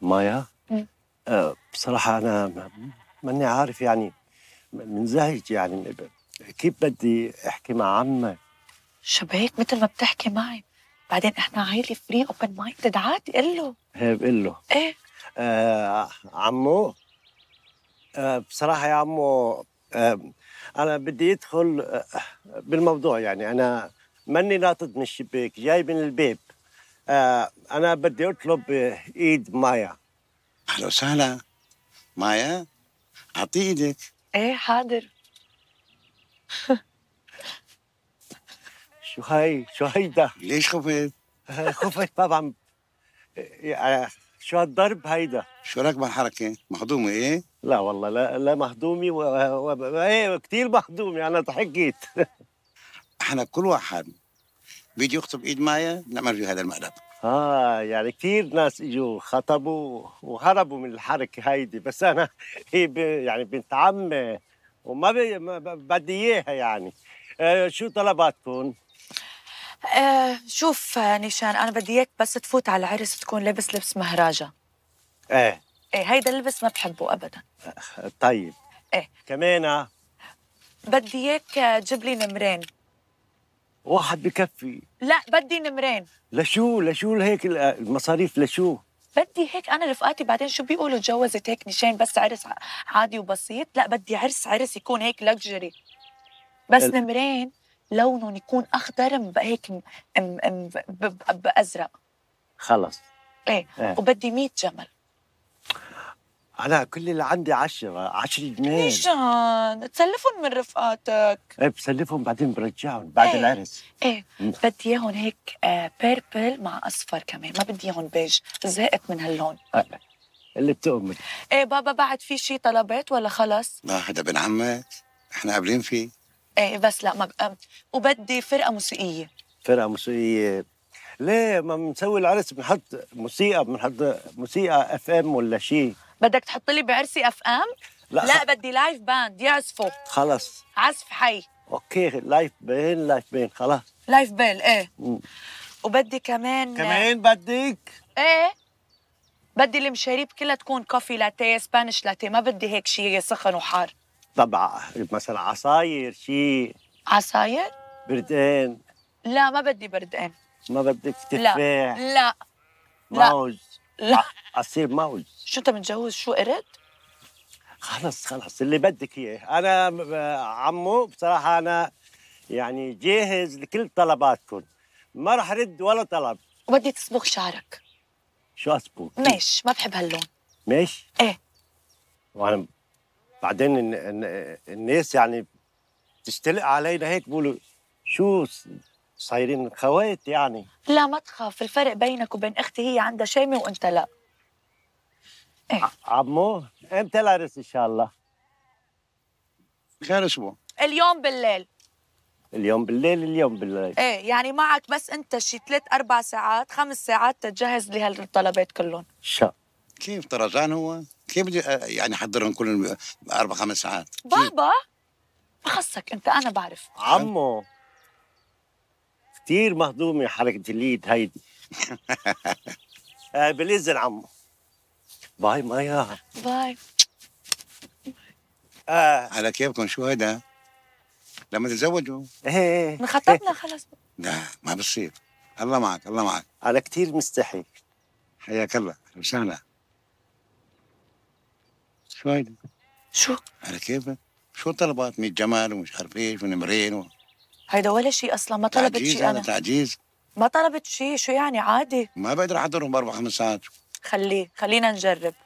مايا آه بصراحة أنا ماني عارف يعني منزهج يعني كيف بدي أحكي مع عمك شبيك مثل ما بتحكي معي بعدين احنا عائله فري اوبن مايندد عادي قل له ايه بقول له ايه آه عمو آه بصراحه يا عمو آه انا بدي ادخل آه بالموضوع يعني انا ماني ناطط من الشباك جاي من الباب آه، انا بدي اطلب آه، ايد مايا اهلا وسهلا مايا اعطي ايدك ايه حاضر شو هاي شو هيدا ليش خفت خفت ما بعم آه، شو هالضرب هيدا شو رايك بالحركه مهضومه ايه لا والله لا لا مهضومة و... و... ايه كثير مهضومة انا ضحكت احنا كل واحد بيجي يخطب ايد مايا نعمل في هذا المقلب اه يعني كثير ناس اجوا خطبوا وهربوا من الحركه هيدي بس انا هي يعني بنت عمي وما بدي اياها يعني آه شو طلباتكم؟ آه شوف نيشان انا بدي اياك بس تفوت على العرس تكون لابس لبس مهراجه ايه ايه هيدا اللبس ما بحبه ابدا آه، طيب ايه كمان بدي اياك تجيب لي نمرين واحد بكفي لا بدي نمرين لشو لشو هيك المصاريف لشو بدي هيك انا رفقاتي بعدين شو بيقولوا تجوزت هيك نشان بس عرس عادي وبسيط لا بدي عرس عرس يكون هيك لكجري بس ال... نمرين لونهم يكون اخضر هيك بازرق خلص ايه, ايه. وبدي 100 جمل انا كل اللي عندي 10 10 جنيه نيشان تسلفهم من رفقاتك ايه بسلفهم بعدين برجعهم بعد ايه. العرس ايه بدي اياهم هيك بيربل آه، مع اصفر كمان ما بدي اياهم بيج زهقت من هاللون ايه. اللي بتؤمن ايه بابا بعد في شي طلبات ولا خلص؟ ما هذا ابن عمك احنا قابلين فيه ايه بس لا ما ب... وبدي فرقه موسيقيه فرقه موسيقيه ليه ما بنسوي العرس بنحط موسيقى بنحط موسيقى اف ام ولا شيء بدك تحط لي بعرسي اف ام؟ لا لا خ... بدي لايف باند يعزفوا خلص عزف حي اوكي لايف بين لايف بين خلاص لايف بين ايه وبدي كمان كمان بدك؟ ايه بدي المشاريب كلها تكون كوفي لاتيه سبانش لاتيه ما بدي هيك شيء سخن وحار طبعا مثلا عصاير شيء عصاير؟ بردقان لا ما بدي بردقان ما بدك تفاح لا لا موز لا عصير موز شو انت متجوز شو قرد؟ خلص خلص اللي بدك اياه انا عمو بصراحه انا يعني جاهز لكل طلباتكم ما راح رد ولا طلب وبدي تصبغ شعرك شو اصبغ؟ ماشي ما بحب هاللون ماشي؟ ايه وانا بعدين الناس يعني تشتلق علينا هيك بيقولوا شو صايرين خوات يعني لا ما تخاف الفرق بينك وبين اختي هي عندها شيمه وانت لا ايه عمو امتى العرس ان شاء الله؟ خير اسبوع اليوم بالليل اليوم بالليل اليوم بالليل ايه يعني معك بس انت شي ثلاث اربع ساعات خمس ساعات تتجهز لهالطلبات كلهم شاء كيف طرزان هو؟ كيف بدي آه، يعني احضرهم كلهم اربع خمس ساعات؟ بابا ما خصك انت انا بعرف عمو كثير مهضومه حركه اليد هيدي آه، بالاذن عمو باي مايا باي آه. على كيفكم شو هيدا لما تتزوجوا ايه نخطط إيه. خلص لا ما بصير الله معك الله معك على كثير مستحي حياك الله اهلا وسهلا شو هيدا؟ شو؟ على كيفك شو طلبات 100 جمال ومش عارف ايش ونمرين و... هيدا ولا شيء اصلا ما طلبت شيء انا تعجيز ما طلبت شيء شو يعني عادي ما بقدر احضرهم باربع خمس ساعات خليه خلينا نجرب